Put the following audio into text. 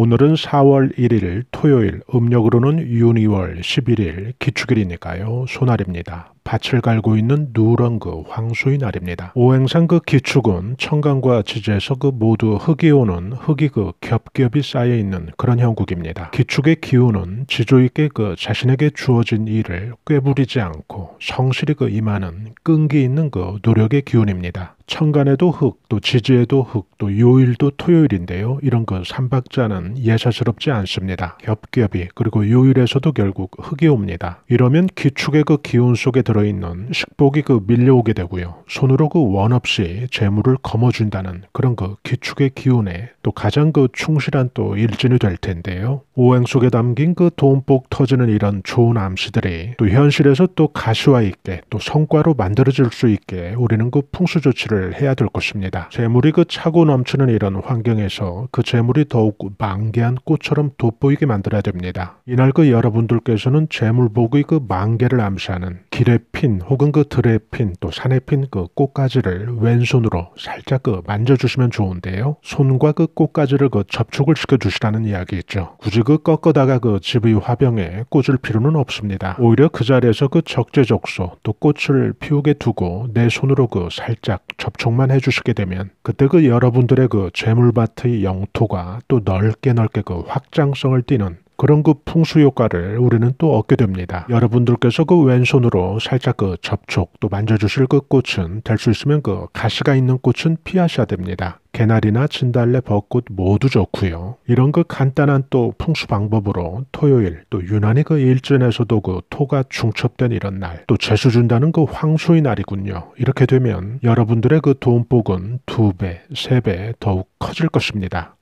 오늘은 4월 1일 토요일, 음력으로는 6월 11일 기축일이니까요. 소날입니다. 밭을 갈고 있는 누런 그황수의 날입니다. 오행상 그 기축은 청강과 지지에서 그 모두 흙이 오는 흙이 그 겹겹이 쌓여 있는 그런 형국입니다. 기축의 기운은 지조 있게 그 자신에게 주어진 일을 꾀부리지 않고 성실히 그 임하는 끈기 있는 그 노력의 기운입니다. 천간에도 흙, 또 지지에도 흙, 또 요일도 토요일인데요. 이런 그 삼박자는 예사스럽지 않습니다. 겹겹이 그리고 요일에서도 결국 흙이 옵니다. 이러면 기축의 그 기운 속에 들어있는 식복이 그 밀려오게 되고요. 손으로 그 원 없이 재물을 거머쥔다는 그런 그 기축의 기운에 또 가장 그 충실한 또 일진이 될 텐데요. 오행 속에 담긴 그 돈복 터지는 이런 좋은 암시들이 또 현실에서 또가시와 있게 또 성과로 만들어질 수 있게 우리는 그 풍수 조치를 해결을 해야 될 것입니다. 재물이 그 차고 넘치는 이런 환경에서 그 재물이 더욱 만개한 꽃처럼 돋보이게 만들어야 됩니다. 이날 그 여러분들께서는 재물복의 그 만개를 암시하는 길에 핀 혹은 그 들에 핀또 산에 핀 그 꽃가지를 왼손으로 살짝 그 만져주시면 좋은데요. 손과 그 꽃가지를 그 접촉을 시켜주시라는 이야기 있죠. 굳이 그 꺾어다가 그 집의 화병에 꽂을 필요는 없습니다. 오히려 그 자리에서 그 적재적소 또 꽃을 피우게 두고 내 손으로 그 살짝 접촉만 해주시게 되면 그때 그 여러분들의 그 재물밭의 영토가 또 넓게 넓게 그 확장성을 띠는 그런 그 풍수 효과를 우리는 또 얻게 됩니다. 여러분들께서 그 왼손으로 살짝 그 접촉 또 만져주실 그 꽃은 될 수 있으면 그 가시가 있는 꽃은 피하셔야 됩니다. 개나리나 진달래 벚꽃 모두 좋고요. 이런 그 간단한 또 풍수 방법으로 토요일 또 유난히 그일전에서도그 토가 중첩된 이런 날 또 재수 준다는 그 황수의 날이군요. 이렇게 되면 여러분들의 그 돈복은 두 배, 세 배 더욱 커질 것입니다.